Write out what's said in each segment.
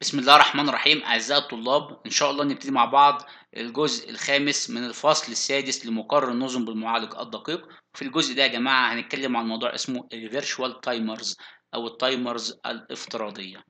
بسم الله الرحمن الرحيم أعزائي الطلاب إن شاء الله نبتدي مع بعض الجزء الخامس من الفصل السادس لمقرر النظم بالمعالج الدقيق في الجزء ده يا جماعة هنتكلم عن موضوع اسمه الفيرشوال تايمرز أو التايمرز الافتراضية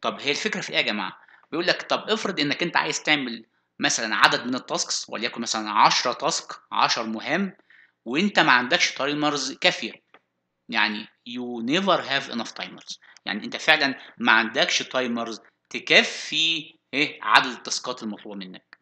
طب هي الفكرة في إيه يا جماعة؟ بيقول لك طب افرض إنك أنت عايز تعمل مثلا عدد من التاسكس وليكن مثلا 10 تاسك 10 مهام وأنت ما عندكش تايمرز كافية يعني you never have enough timers يعني أنت فعلا ما عندكش تايمرز تكفي ايه عدد التاسكات المطلوبه منك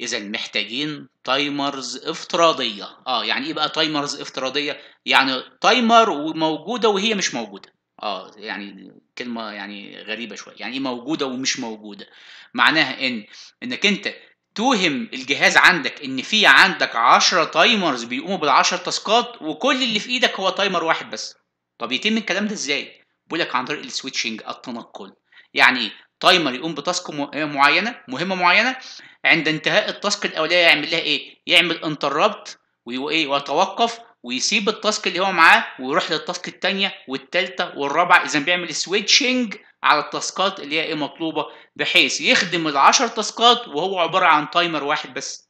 اذا محتاجين تايمرز افتراضيه اه يعني ايه بقى تايمرز افتراضيه يعني تايمر وموجوده وهي مش موجوده اه يعني كلمه يعني غريبه شويه يعني ايه موجوده ومش موجوده معناها ان انك انت توهم الجهاز عندك ان في عندك 10 تايمرز بيقوموا بال 10 تاسكات وكل اللي في ايدك هو تايمر واحد بس طب يتم الكلام ده ازاي بيقول لك عن طريق السويتشنج التنقل يعني ايه تايمر يقوم بتاسك آه، معينه مهمه معينه عند انتهاء التاسك الاوليه يعمل لها ايه يعمل انتربت وايه ويتوقف ويسيب التاسك اللي هو معاه ويروح للتاسك الثانيه والثالثه والرابعه اذا بيعمل سويتشنج على التاسكات اللي هي ايه مطلوبه بحيث يخدم ال10 تاسكات وهو عباره عن تايمر واحد بس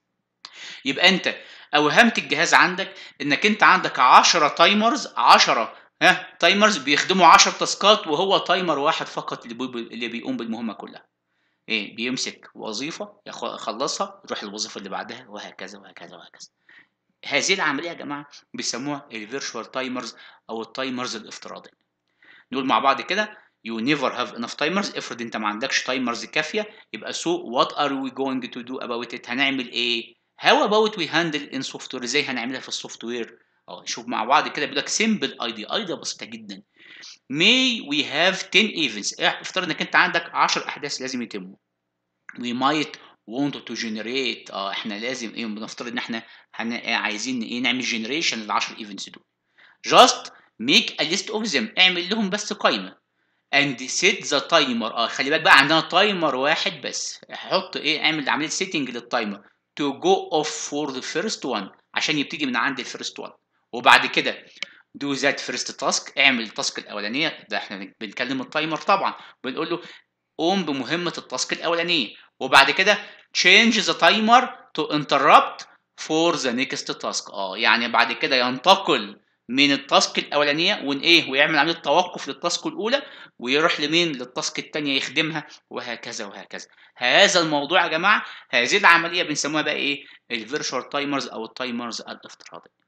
يبقى انت اوهمت الجهاز عندك انك انت عندك 10 تايمرز 10 ها تايمرز بيخدموا 10 تاسكات وهو تايمر واحد فقط اللي بيقوم بالمهمه كلها ايه بيمسك وظيفه يخلصها يروح الوظيفه اللي بعدها وهكذا وهكذا وهكذا هذه العمليه يا جماعه بيسموها الفيرشوال تايمرز او التايمرز الافتراضي نقول مع بعض كده يو نيفر هاف انف تايمرز افرض انت ما عندكش تايمرز كافيه يبقى سو وات ار وي جوينج تو دو اباوت ات هنعمل ايه هاو اباوت وي هاندل ان سوفت وير ازاي هنعملها في السوفت وير اه نشوف مع بعض كده بيقول لك سمبل اي دي اي دي بسيطه جدا may we have 10 events افترض انك انت عندك 10 احداث لازم يتموا we might want to generate اه احنا لازم ايه بنفترض ان احنا هن... إيه، عايزين ايه نعمل جنريشن لل 10 ايفنتس دول just make a list of them اعمل لهم بس قائمه and set the timer اه خلي بالك بقى عندنا تايمر واحد بس حط ايه اعمل عمليه سيتنج للتايمر to go off for the first one عشان يبتدي من عند الفيرست one وبعد كده دو ذات فيرست تاسك اعمل التاسك الاولانيه ده احنا بنكلم التايمر طبعا بنقول له قوم بمهمه التاسك الاولانيه وبعد كده change the timer to interrupt for the next task اه يعني بعد كده ينتقل من التاسك الاولانيه وان ايه ويعمل عمليه توقف للتاسك الاولى ويروح لمين للتاسك الثانيه يخدمها وهكذا وهكذا هذا الموضوع يا جماعه هذه العمليه بنسموها بقى ايه الفيرشوال تايمرز او التايمرز الافتراضيه